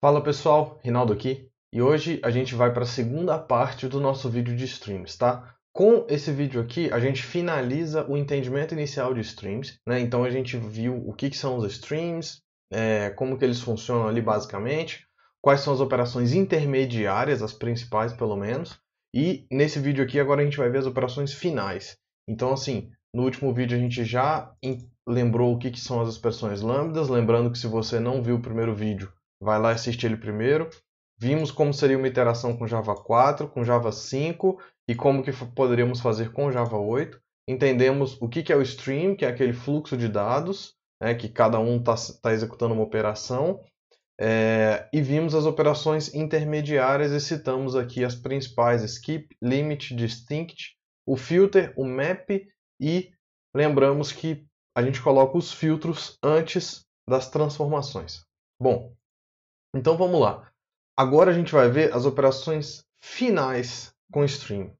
Fala pessoal, Rinaldo aqui e hoje a gente vai para a segunda parte do nosso vídeo de streams, tá? Com esse vídeo aqui a gente finaliza o entendimento inicial de streams, né? Então a gente viu o que, que são os streams, é, como que eles funcionam ali basicamente, quais são as operações intermediárias, as principais pelo menos, e nesse vídeo aqui agora a gente vai ver as operações finais. Então assim, no último vídeo a gente já lembrou o que, que são as expressões lambdas, lembrando que se você não viu o primeiro vídeo Vai lá assistir ele primeiro. Vimos como seria uma interação com Java 4, com Java 5 e como que poderíamos fazer com Java 8. Entendemos o que, que é o stream, que é aquele fluxo de dados, né, que cada um está tá executando uma operação. É, e vimos as operações intermediárias e citamos aqui as principais: skip, limit, distinct, o filter, o map e lembramos que a gente coloca os filtros antes das transformações. Bom, então vamos lá. Agora a gente vai ver as operações finais com stream.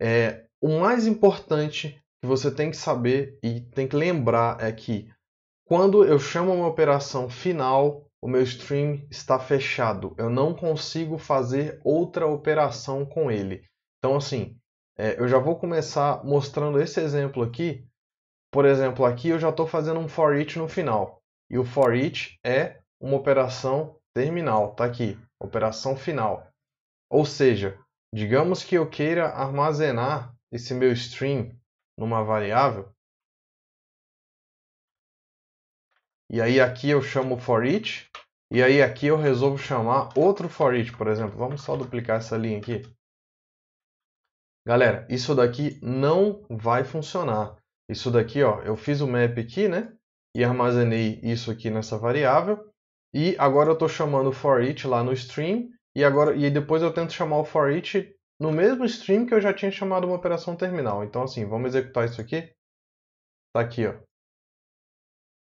É, o mais importante que você tem que saber e tem que lembrar é que quando eu chamo uma operação final, o meu stream está fechado. Eu não consigo fazer outra operação com ele. Então, assim, é, eu já vou começar mostrando esse exemplo aqui. Por exemplo, aqui eu já estou fazendo um for each no final. E o for each é uma operação terminal, tá aqui, operação final. Ou seja, digamos que eu queira armazenar esse meu string numa variável, e aí aqui eu chamo for each, e aí aqui eu resolvo chamar outro for each, por exemplo. Vamos só duplicar essa linha aqui. Galera, isso daqui não vai funcionar. Isso daqui, ó, eu fiz o map aqui, né? E armazenei isso aqui nessa variável. E agora eu estou chamando o for each lá no stream. E, agora, e depois eu tento chamar o for each no mesmo stream que eu já tinha chamado uma operação terminal. Então assim, vamos executar isso aqui. Está aqui, ó.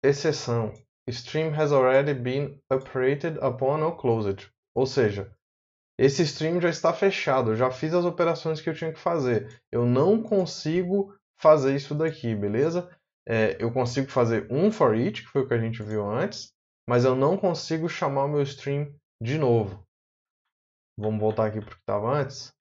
Exceção. Stream has already been operated upon or closed. Ou seja, esse stream já está fechado, eu já fiz as operações que eu tinha que fazer. Eu não consigo fazer isso daqui, beleza? É, eu consigo fazer um for each, que foi o que a gente viu antes, mas eu não consigo chamar o meu stream de novo. Vamos voltar aqui para o que estava antes.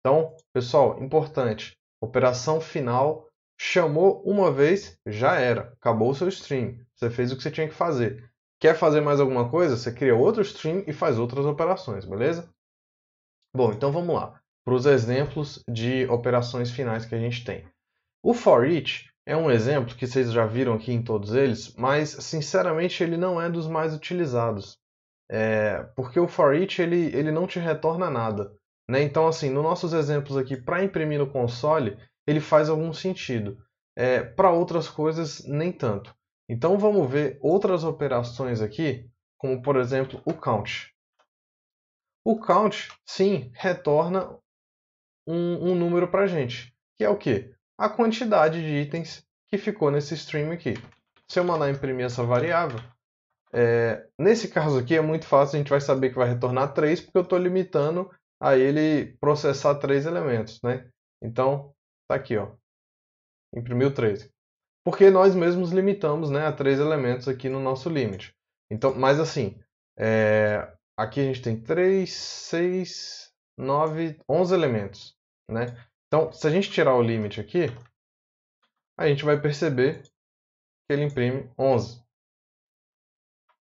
Então, pessoal, importante. Operação final, chamou uma vez, já era. Acabou o seu stream. Você fez o que você tinha que fazer. Quer fazer mais alguma coisa? Você cria outro stream e faz outras operações, beleza? Bom, então vamos lá para os exemplos de operações finais que a gente tem. O for each é um exemplo que vocês já viram aqui em todos eles, mas sinceramente ele não é dos mais utilizados. É, porque o for each ele, ele não te retorna nada. Né? Então, assim, nos nossos exemplos aqui, para imprimir no console, ele faz algum sentido. É, para outras coisas, nem tanto. Então, vamos ver outras operações aqui, como por exemplo o count. O count, sim, retorna um, um número para a gente, que é o quê? a quantidade de itens que ficou nesse stream aqui. Se eu mandar imprimir essa variável, é, nesse caso aqui é muito fácil, a gente vai saber que vai retornar 3, porque eu estou limitando a ele processar três elementos, né? Então, tá aqui, ó. Imprimiu 3. Porque nós mesmos limitamos né, a três elementos aqui no nosso limite. Então, mas assim, é, aqui a gente tem 3, 6, 9, 11 elementos, né? Então, se a gente tirar o limite aqui, a gente vai perceber que ele imprime 11.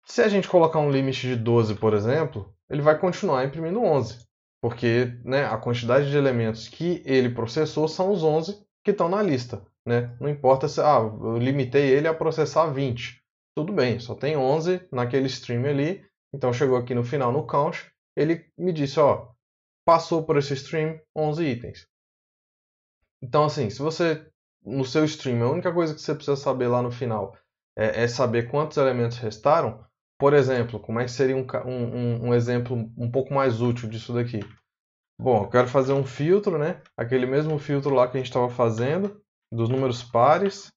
Se a gente colocar um limite de 12, por exemplo, ele vai continuar imprimindo 11, porque né, a quantidade de elementos que ele processou são os 11 que estão na lista. Né? Não importa se ah, eu limitei ele a processar 20. Tudo bem, só tem 11 naquele stream ali, então chegou aqui no final no count, ele me disse, ó, passou por esse stream 11 itens. Então, assim, se você no seu stream, a única coisa que você precisa saber lá no final é, é saber quantos elementos restaram. Por exemplo, como é que seria um, um, um exemplo um pouco mais útil disso daqui? Bom, eu quero fazer um filtro, né? Aquele mesmo filtro lá que a gente estava fazendo, dos números pares.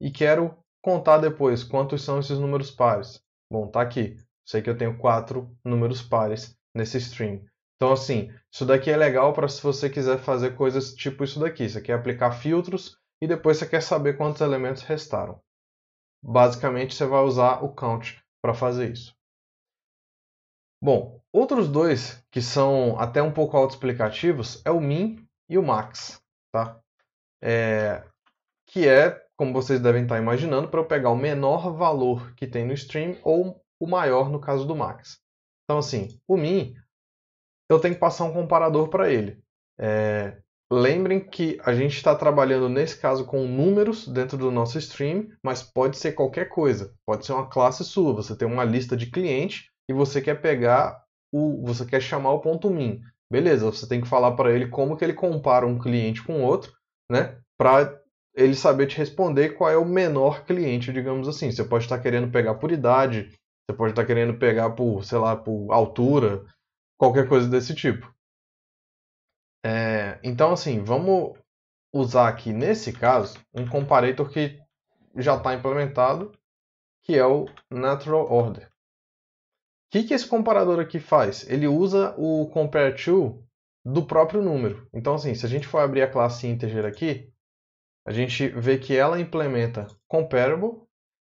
E quero contar depois quantos são esses números pares. Bom, tá aqui. Sei que eu tenho quatro números pares nesse stream. Então, assim, isso daqui é legal para se você quiser fazer coisas tipo isso daqui. Você quer aplicar filtros e depois você quer saber quantos elementos restaram. Basicamente, você vai usar o count para fazer isso. Bom, outros dois que são até um pouco autoexplicativos é o min e o max, tá? É, que é, como vocês devem estar tá imaginando, para eu pegar o menor valor que tem no stream ou o maior no caso do max. Então, assim, o min eu tenho que passar um comparador para ele. É, lembrem que a gente está trabalhando nesse caso com números dentro do nosso stream, mas pode ser qualquer coisa. Pode ser uma classe sua, você tem uma lista de clientes e você quer pegar o, você quer chamar o ponto min. Beleza, você tem que falar para ele como que ele compara um cliente com outro, né? Para ele saber te responder qual é o menor cliente, digamos assim. Você pode estar querendo pegar por idade, você pode estar querendo pegar por, sei lá, por altura, qualquer coisa desse tipo. É, então, assim, vamos usar aqui, nesse caso, um comparator que já está implementado, que é o natural order. O que, que esse comparador aqui faz? Ele usa o compare to do próprio número. Então, assim, se a gente for abrir a classe integer aqui, a gente vê que ela implementa comparable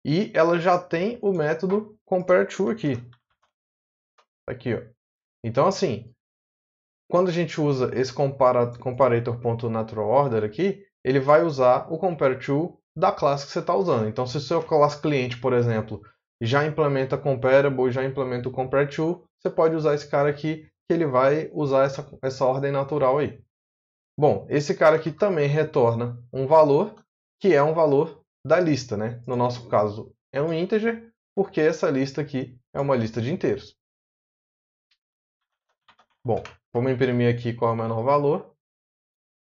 e ela já tem o método compareTo aqui. Tá aqui, ó. Então, assim, quando a gente usa esse comparator.naturalOrder aqui, ele vai usar o compareTo da classe que você está usando. Então, se o seu classe cliente, por exemplo, já implementa comparable, já implementa o compareTo, você pode usar esse cara aqui, que ele vai usar essa, essa ordem natural aí. Bom, esse cara aqui também retorna um valor, que é um valor da lista, né? No nosso caso, é um integer, porque essa lista aqui é uma lista de inteiros. Bom, vamos imprimir aqui qual é o menor valor.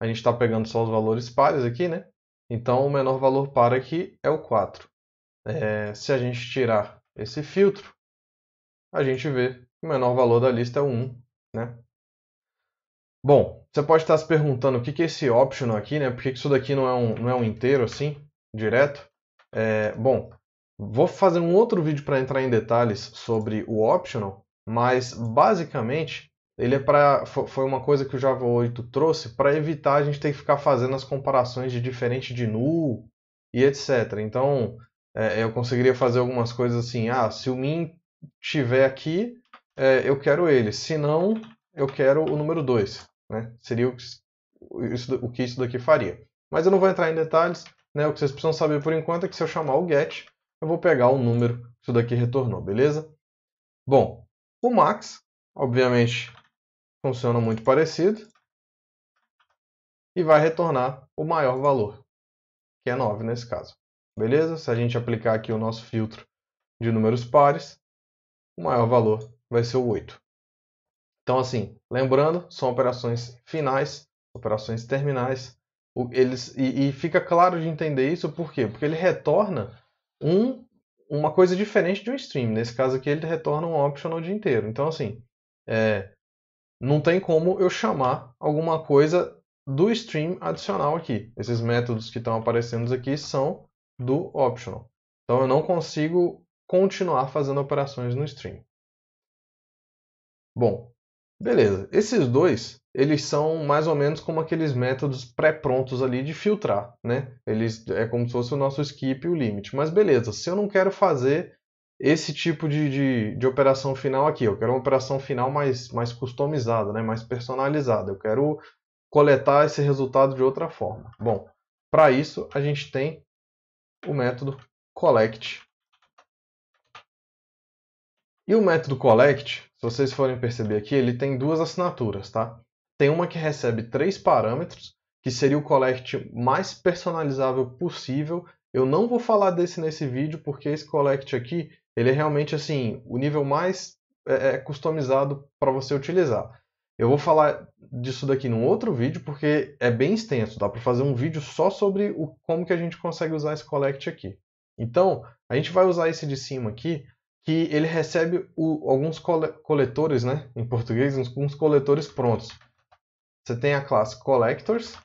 A gente está pegando só os valores pares aqui, né? Então, o menor valor par aqui é o 4. É, se a gente tirar esse filtro, a gente vê que o menor valor da lista é o 1, né? Bom, você pode estar se perguntando o que, que é esse optional aqui, né? Por que isso daqui não é um, não é um inteiro assim, direto? É, bom, vou fazer um outro vídeo para entrar em detalhes sobre o optional, mas basicamente ele é para foi uma coisa que o Java 8 trouxe para evitar a gente ter que ficar fazendo as comparações de diferente de null e etc. Então, é, eu conseguiria fazer algumas coisas assim, ah, se o min tiver aqui, é, eu quero ele, se não, eu quero o número 2, né? Seria o, isso, o que isso daqui faria. Mas eu não vou entrar em detalhes, né? O que vocês precisam saber por enquanto é que se eu chamar o get, eu vou pegar o número que isso daqui retornou, beleza? Bom, o max, obviamente, funciona muito parecido e vai retornar o maior valor, que é 9 nesse caso. Beleza? Se a gente aplicar aqui o nosso filtro de números pares, o maior valor vai ser o 8. Então, assim, lembrando, são operações finais, operações terminais. Eles, e, e fica claro de entender isso por quê? Porque ele retorna um, uma coisa diferente de um stream. Nesse caso aqui, ele retorna um optional o dia inteiro. Então, assim, é, não tem como eu chamar alguma coisa do stream adicional aqui. Esses métodos que estão aparecendo aqui são do optional. Então eu não consigo continuar fazendo operações no stream. Bom, beleza. Esses dois, eles são mais ou menos como aqueles métodos pré-prontos ali de filtrar, né? Eles é como se fosse o nosso skip e o limit. Mas beleza, se eu não quero fazer esse tipo de, de, de, operação final aqui. Eu quero uma operação final mais, mais customizada, né? mais personalizada. Eu quero coletar esse resultado de outra forma. Bom, para isso a gente tem o método collect. E o método collect, se vocês forem perceber aqui, ele tem duas assinaturas, tá? Tem uma que recebe três parâmetros, que seria o collect mais personalizável possível. Eu não vou falar desse nesse vídeo, porque esse collect aqui ele é realmente assim, o nível mais é, é customizado para você utilizar. Eu vou falar disso daqui num outro vídeo porque é bem extenso, dá para fazer um vídeo só sobre o, como que a gente consegue usar esse collect aqui. Então, a gente vai usar esse de cima aqui, que ele recebe o, alguns cole, coletores, né, em português, uns, uns coletores prontos. Você tem a classe collectors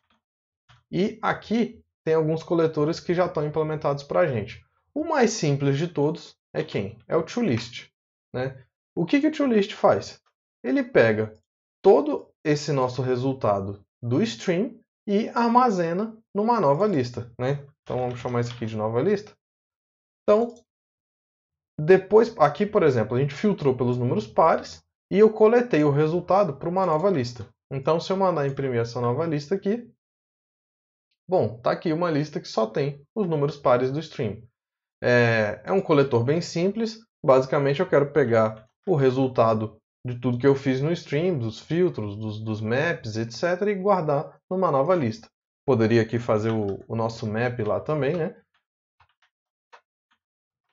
e aqui tem alguns coletores que já estão implementados para a gente. O mais simples de todos é quem? É o toList. Né? O que, que o toList faz? Ele pega todo esse nosso resultado do stream e armazena numa nova lista. Né? Então vamos chamar isso aqui de nova lista. Então, depois, aqui por exemplo, a gente filtrou pelos números pares e eu coletei o resultado para uma nova lista. Então, se eu mandar imprimir essa nova lista aqui, bom, está aqui uma lista que só tem os números pares do stream. É, é um coletor bem simples. Basicamente, eu quero pegar o resultado de tudo que eu fiz no stream, dos filtros, dos, dos maps, etc., e guardar numa nova lista. Poderia aqui fazer o, o nosso map lá também, né?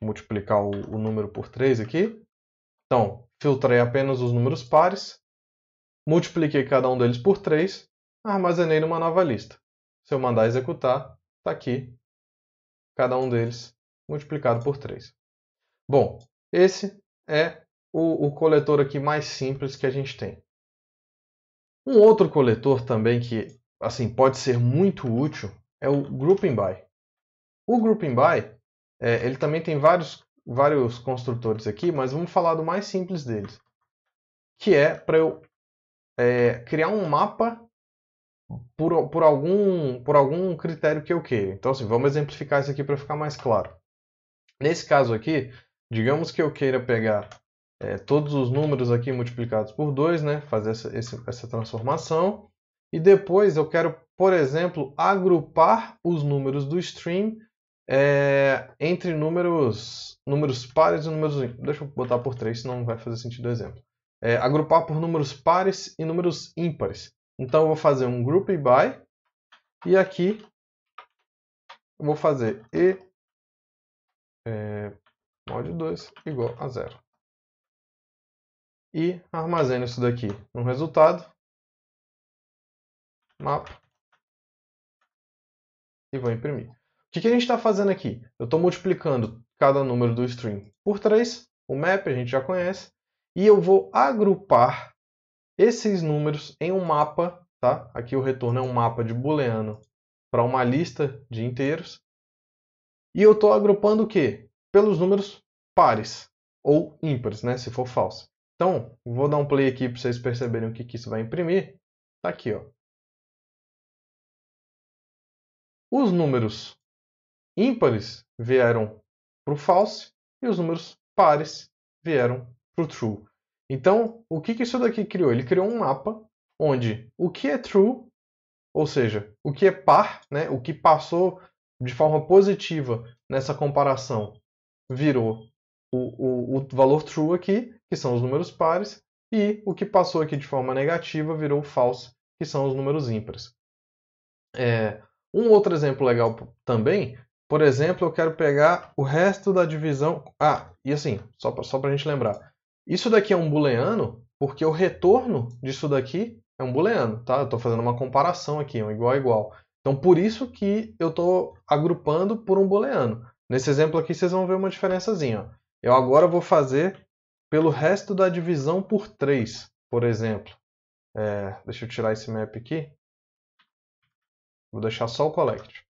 Multiplicar o, o número por 3 aqui. Então, filtrei apenas os números pares, multipliquei cada um deles por 3, armazenei numa nova lista. Se eu mandar executar, está aqui cada um deles multiplicado por 3. Bom, esse é o, o coletor aqui mais simples que a gente tem. Um outro coletor também que assim pode ser muito útil é o grouping by. O grouping by é, ele também tem vários vários construtores aqui, mas vamos falar do mais simples deles, que é para eu é, criar um mapa por, por, algum, por algum critério que eu queira. Então, assim, vamos exemplificar isso aqui para ficar mais claro. Nesse caso aqui, digamos que eu queira pegar é, todos os números aqui multiplicados por 2, né? fazer essa, esse, essa transformação, e depois eu quero, por exemplo, agrupar os números do stream eh, é, entre números, números pares e números ímpares. Deixa eu botar por 3, senão não vai fazer sentido o exemplo. É, agrupar por números pares e números ímpares. Então eu vou fazer um group by e aqui eu vou fazer e é, mod 2 igual a zero. E armazeno isso daqui no resultado, mapa, e vou imprimir. O que, que a gente está fazendo aqui? Eu estou multiplicando cada número do string por 3, o map a gente já conhece, e eu vou agrupar esses números em um mapa, tá? Aqui o retorno é um mapa de booleano para uma lista de inteiros, e eu estou agrupando o quê? Pelos números pares ou ímpares, né, se for falso. Então, vou dar um play aqui para vocês perceberem o que, que isso vai imprimir. Está aqui, ó. Os números ímpares vieram para o false e os números pares vieram para o true. Então, o que, que isso daqui criou? Ele criou um mapa onde o que é true, ou seja, o que é par, né, o que passou de forma positiva nessa comparação virou o, o, o valor true aqui, que são os números pares, e o que passou aqui de forma negativa virou falso, que são os números ímpares. É, um outro exemplo legal também, por exemplo, eu quero pegar o resto da divisão. Ah, e assim, só para só a gente lembrar. Isso daqui é um booleano, porque o retorno disso daqui é um booleano, tá? Eu estou fazendo uma comparação aqui, um igual a igual. Então, por isso que eu estou agrupando por um booleano. Nesse exemplo aqui, vocês vão ver uma diferençazinha. Ó. Eu agora vou fazer pelo resto da divisão por 3, por exemplo. É, deixa eu tirar esse map aqui. Vou deixar só o collect.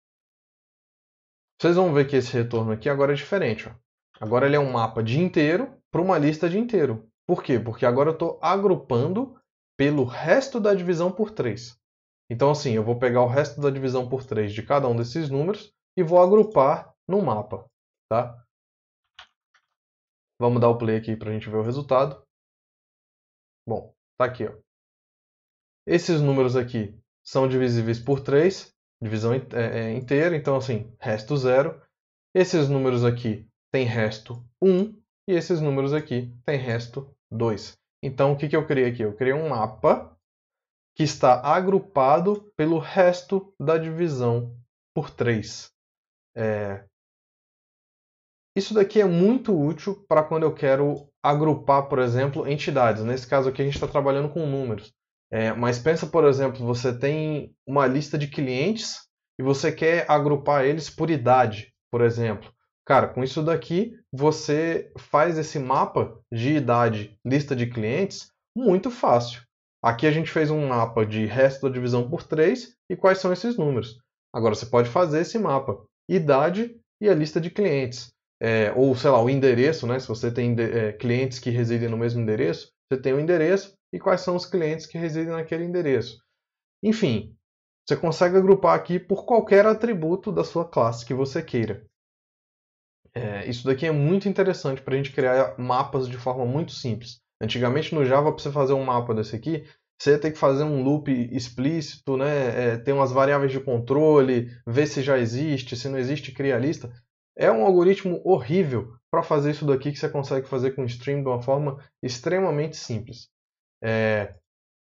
Vocês vão ver que esse retorno aqui agora é diferente. Ó. Agora ele é um mapa de inteiro para uma lista de inteiro. Por quê? Porque agora eu estou agrupando pelo resto da divisão por 3. Então, assim, eu vou pegar o resto da divisão por 3 de cada um desses números e vou agrupar no mapa, tá? Vamos dar o play aqui para a gente ver o resultado. Bom, tá aqui, ó. Esses números aqui são divisíveis por 3, divisão é, é, inteira, então assim, resto 0. Esses números aqui têm resto 1 e esses números aqui têm resto 2. Então o que, que eu criei aqui? Eu criei um mapa que está agrupado pelo resto da divisão por 3. É... Isso daqui é muito útil para quando eu quero agrupar, por exemplo, entidades. Nesse caso aqui a gente está trabalhando com números. É, mas pensa, por exemplo, você tem uma lista de clientes e você quer agrupar eles por idade, por exemplo. Cara, com isso daqui você faz esse mapa de idade, lista de clientes, muito fácil. Aqui a gente fez um mapa de resto da divisão por 3 e quais são esses números. Agora você pode fazer esse mapa, idade e a lista de clientes. É, ou, sei lá, o endereço, né? Se você tem é, clientes que residem no mesmo endereço, você tem o endereço e quais são os clientes que residem naquele endereço. Enfim, você consegue agrupar aqui por qualquer atributo da sua classe que você queira. É, isso daqui é muito interessante para a gente criar mapas de forma muito simples. Antigamente no Java, para você fazer um mapa desse aqui, você ia ter que fazer um loop explícito, né? É, ter umas variáveis de controle, ver se já existe, se não existe, cria a lista. É um algoritmo horrível para fazer isso daqui que você consegue fazer com stream de uma forma extremamente simples. É,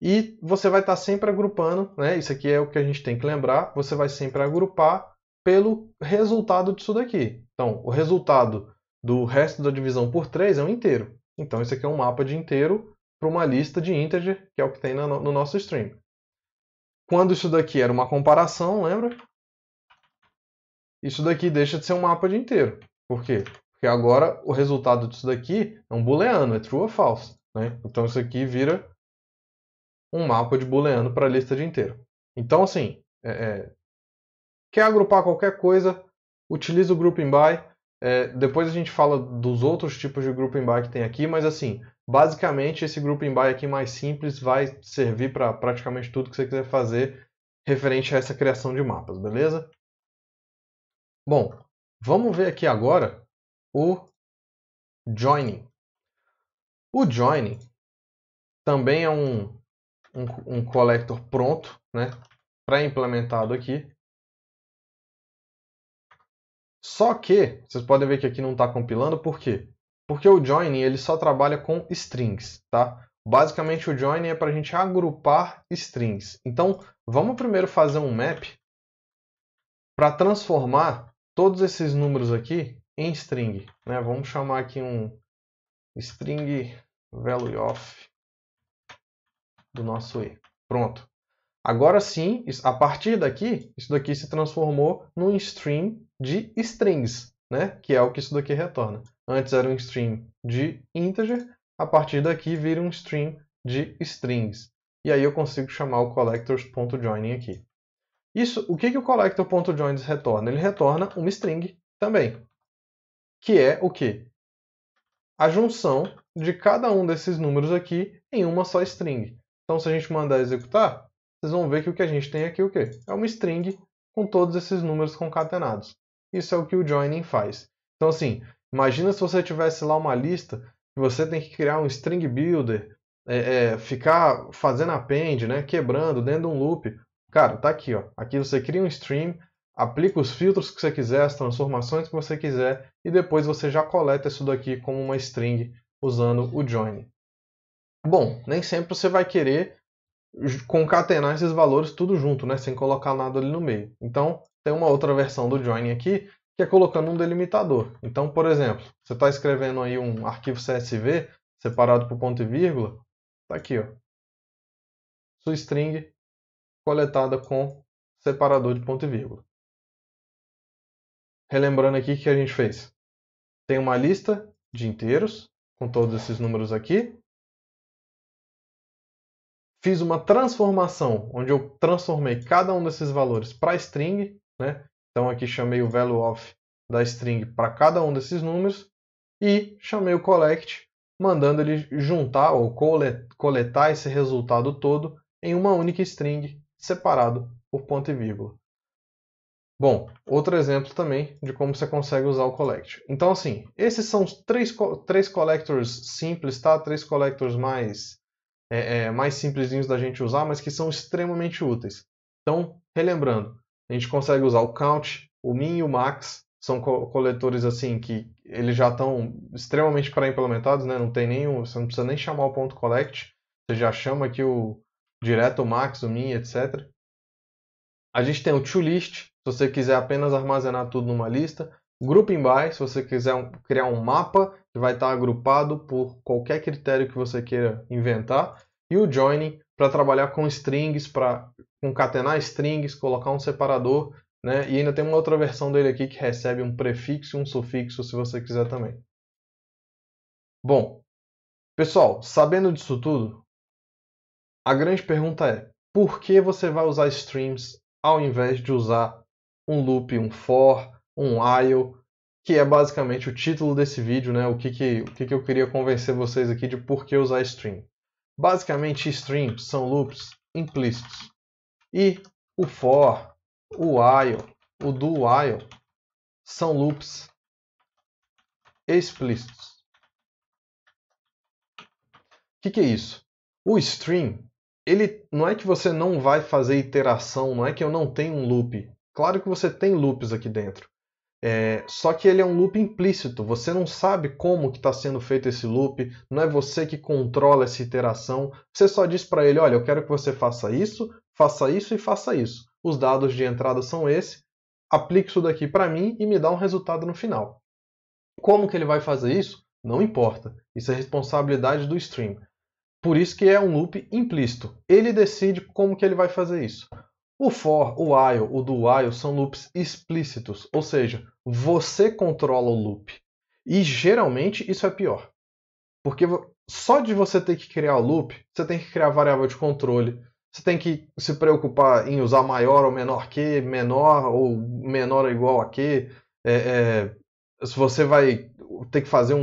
e você vai estar tá sempre agrupando, né? Isso aqui é o que a gente tem que lembrar. Você vai sempre agrupar pelo resultado disso daqui. Então, o resultado do resto da divisão por 3 é um inteiro. Então, isso aqui é um mapa de inteiro para uma lista de integer, que é o que tem no nosso stream. Quando isso daqui era uma comparação, lembra? Isso daqui deixa de ser um mapa de inteiro. Por quê? Porque agora o resultado disso daqui é um booleano, é true ou false. Né? Então isso aqui vira um mapa de booleano para a lista de inteiro. Então assim, é, é, quer agrupar qualquer coisa, utiliza o grouping by, é, depois a gente fala dos outros tipos de grouping by que tem aqui, mas assim, basicamente esse grouping by aqui mais simples vai servir para praticamente tudo que você quiser fazer referente a essa criação de mapas, beleza? Bom, vamos ver aqui agora o joining. O joining também é um, um, um collector pronto, né? Pré-implementado aqui, só que, vocês podem ver que aqui não está compilando, por quê? Porque o join ele só trabalha com strings, tá? Basicamente o join é para a gente agrupar strings. Então, vamos primeiro fazer um map para transformar todos esses números aqui em string. Né? Vamos chamar aqui um string value of do nosso e. Pronto. Agora sim, a partir daqui, isso daqui se transformou num stream de strings, né? que é o que isso daqui retorna. Antes era um stream de integer, a partir daqui vira um stream de strings. E aí eu consigo chamar o collectors.join aqui. Isso, o que, que o collector.joins retorna? Ele retorna uma string também, que é o quê? A junção de cada um desses números aqui em uma só string. Então, se a gente mandar executar, vocês vão ver que o que a gente tem aqui é o quê? é uma string com todos esses números concatenados. Isso é o que o joining faz. Então, assim, imagina se você tivesse lá uma lista que você tem que criar um string builder, é, é, ficar fazendo append, né, quebrando dentro de um loop. Cara, tá aqui, ó. Aqui você cria um stream, aplica os filtros que você quiser, as transformações que você quiser, e depois você já coleta isso daqui como uma string usando o join. Bom, nem sempre você vai querer concatenar esses valores tudo junto, né? Sem colocar nada ali no meio. Então, tem uma outra versão do join aqui, que é colocando um delimitador. Então, por exemplo, você está escrevendo aí um arquivo CSV separado por ponto e vírgula, tá aqui, ó. Sua string coletada com separador de ponto e vírgula. Relembrando aqui o que a gente fez. Tem uma lista de inteiros, com todos esses números aqui, fiz uma transformação, onde eu transformei cada um desses valores para string, né? Então aqui chamei o value of da string para cada um desses números e chamei o collect, mandando ele juntar ou coletar esse resultado todo em uma única string separado por ponto e vírgula. Bom, outro exemplo também de como você consegue usar o collect. Então, assim, esses são os três, três collectors simples, tá? Três collectors mais é, é, mais simplesinhos da gente usar, mas que são extremamente úteis. Então, relembrando, a gente consegue usar o count, o min e o max, são co coletores assim que eles já estão extremamente pré-implementados, né? Não tem nenhum, você não precisa nem chamar o ponto .collect, você já chama aqui o direto, o max, o min, etc. A gente tem o toList, se você quiser apenas armazenar tudo numa lista. Grouping by, se você quiser criar um mapa que vai estar agrupado por qualquer critério que você queira inventar, e o join para trabalhar com strings, para concatenar strings, colocar um separador, né? E ainda tem uma outra versão dele aqui que recebe um prefixo e um sufixo se você quiser também. Bom, pessoal, sabendo disso tudo, a grande pergunta é: por que você vai usar streams ao invés de usar um loop, um for, um while, que é basicamente o título desse vídeo, né? O que, que, o que, que eu queria convencer vocês aqui de por que usar stream. Basicamente, streams são loops implícitos. E o for, o while, o do while são loops explícitos. O que, que é isso? O stream, ele não é que você não vai fazer iteração, não é que eu não tenho um loop. Claro que você tem loops aqui dentro. É, só que ele é um loop implícito, você não sabe como que está sendo feito esse loop, não é você que controla essa iteração, você só diz para ele, olha, eu quero que você faça isso, faça isso e faça isso. Os dados de entrada são esse, aplique isso daqui para mim e me dá um resultado no final. Como que ele vai fazer isso? Não importa, isso é responsabilidade do stream. Por isso que é um loop implícito, ele decide como que ele vai fazer isso. O for, o while, o do while são loops explícitos, ou seja, você controla o loop. E geralmente isso é pior. Porque só de você ter que criar o loop, você tem que criar variável de controle, você tem que se preocupar em usar maior ou menor que, menor ou menor ou igual a que. É, é, se você vai ter que fazer um,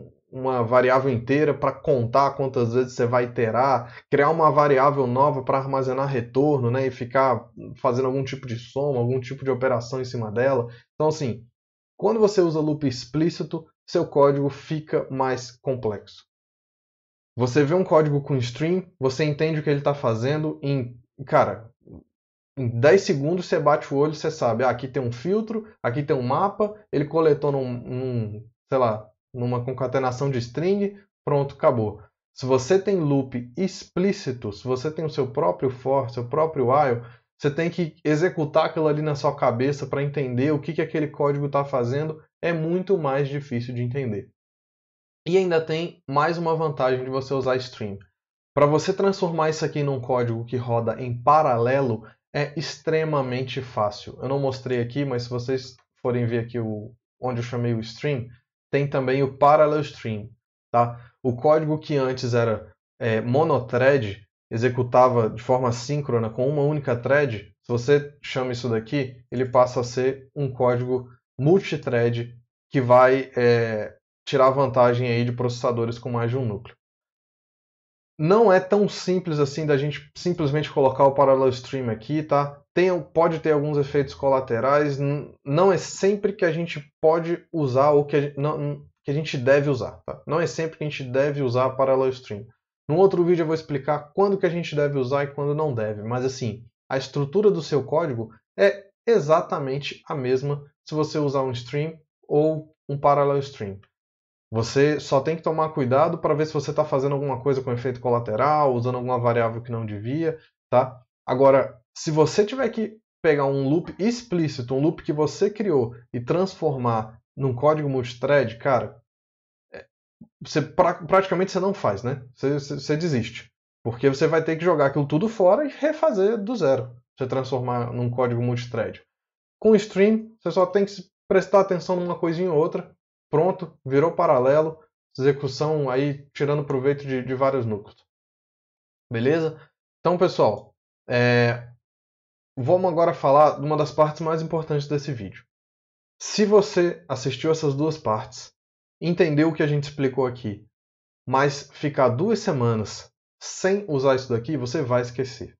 um uma variável inteira para contar quantas vezes você vai iterar, criar uma variável nova para armazenar retorno, né, e ficar fazendo algum tipo de soma, algum tipo de operação em cima dela. Então assim, quando você usa loop explícito, seu código fica mais complexo. Você vê um código com string, você entende o que ele está fazendo em, cara, em 10 segundos você bate o olho, você sabe, ah, aqui tem um filtro, aqui tem um mapa, ele coletou num, num sei lá, numa concatenação de string, pronto, acabou. Se você tem loop explícito, se você tem o seu próprio for, seu próprio while, você tem que executar aquilo ali na sua cabeça para entender o que, que aquele código está fazendo, é muito mais difícil de entender. E ainda tem mais uma vantagem de você usar stream. Para você transformar isso aqui num código que roda em paralelo, é extremamente fácil. Eu não mostrei aqui, mas se vocês forem ver aqui o, onde eu chamei o stream, tem também o Parallel Stream. Tá? O código que antes era é, monothread, executava de forma síncrona com uma única thread, se você chama isso daqui, ele passa a ser um código multithread que vai é, tirar vantagem aí de processadores com mais de um núcleo não é tão simples assim da gente simplesmente colocar o parallel stream aqui, tá? Tem, pode ter alguns efeitos colaterais, não é sempre que a gente pode usar ou que a, não, que a gente deve usar, tá? Não é sempre que a gente deve usar parallel stream. No outro vídeo eu vou explicar quando que a gente deve usar e quando não deve, mas assim, a estrutura do seu código é exatamente a mesma se você usar um stream ou um parallel stream. Você só tem que tomar cuidado para ver se você está fazendo alguma coisa com efeito colateral, usando alguma variável que não devia, tá? Agora, se você tiver que pegar um loop explícito, um loop que você criou e transformar num código multithread, cara, é, você pra, praticamente você não faz, né? Você, você, você, desiste. Porque você vai ter que jogar aquilo tudo fora e refazer do zero. Você transformar num código multithread. Com stream, você só tem que prestar atenção numa coisinha ou outra pronto, virou paralelo, execução aí tirando proveito de, de vários núcleos. Beleza? Então, pessoal, é... vamos agora falar de uma das partes mais importantes desse vídeo. Se você assistiu essas duas partes, entendeu o que a gente explicou aqui, mas ficar duas semanas sem usar isso daqui, você vai esquecer.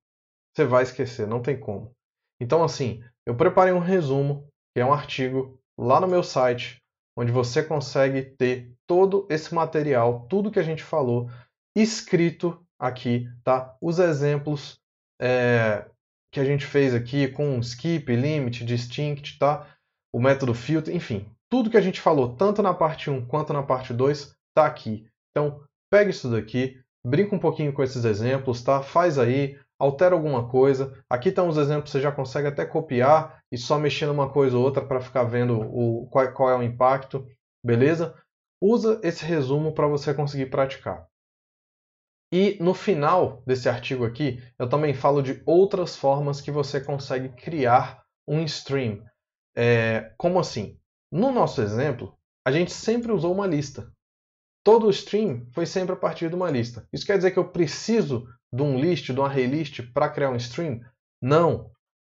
Você vai esquecer, não tem como. Então, assim, eu preparei um resumo, que é um artigo, lá no meu site, onde você consegue ter todo esse material, tudo que a gente falou, escrito aqui, tá? Os exemplos é, que a gente fez aqui com skip, limit, distinct, tá? O método filter, enfim, tudo que a gente falou, tanto na parte 1 quanto na parte 2, tá aqui. Então, pega isso daqui, brinca um pouquinho com esses exemplos, tá? Faz aí, altera alguma coisa. Aqui estão tá os exemplos, você já consegue até copiar e só mexendo uma coisa ou outra para ficar vendo o, qual, qual é o impacto, beleza? Usa esse resumo para você conseguir praticar. E no final desse artigo aqui, eu também falo de outras formas que você consegue criar um stream. É, como assim? No nosso exemplo, a gente sempre usou uma lista. Todo o stream foi sempre a partir de uma lista. Isso quer dizer que eu preciso de um list, de um array list para criar um stream? Não.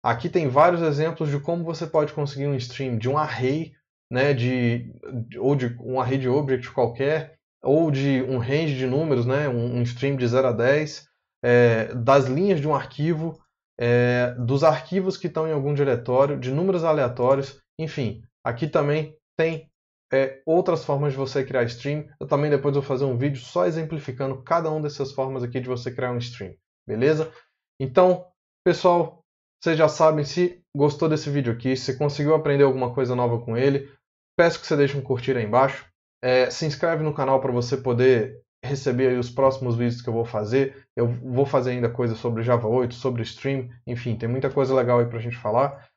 Aqui tem vários exemplos de como você pode conseguir um stream de um array, né, de, ou de um array de object qualquer, ou de um range de números, né, um, um stream de 0 a 10, é, das linhas de um arquivo, é, dos arquivos que estão em algum diretório, de números aleatórios, enfim. Aqui também tem é, outras formas de você criar stream. Eu também depois vou fazer um vídeo só exemplificando cada uma dessas formas aqui de você criar um stream, beleza? Então, pessoal, vocês já sabem, se gostou desse vídeo aqui, se conseguiu aprender alguma coisa nova com ele, peço que você deixe um curtir aí embaixo. É, se inscreve no canal para você poder receber os próximos vídeos que eu vou fazer. Eu vou fazer ainda coisa sobre Java 8, sobre Stream, enfim, tem muita coisa legal aí para a gente falar.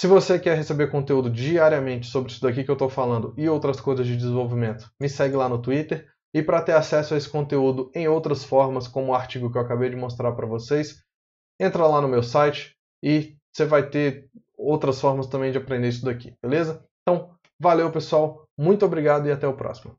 Se você quer receber conteúdo diariamente sobre isso daqui que eu estou falando e outras coisas de desenvolvimento, me segue lá no Twitter. E para ter acesso a esse conteúdo em outras formas, como o artigo que eu acabei de mostrar para vocês, entra lá no meu site e você vai ter outras formas também de aprender isso daqui, beleza? Então, valeu pessoal, muito obrigado e até o próximo.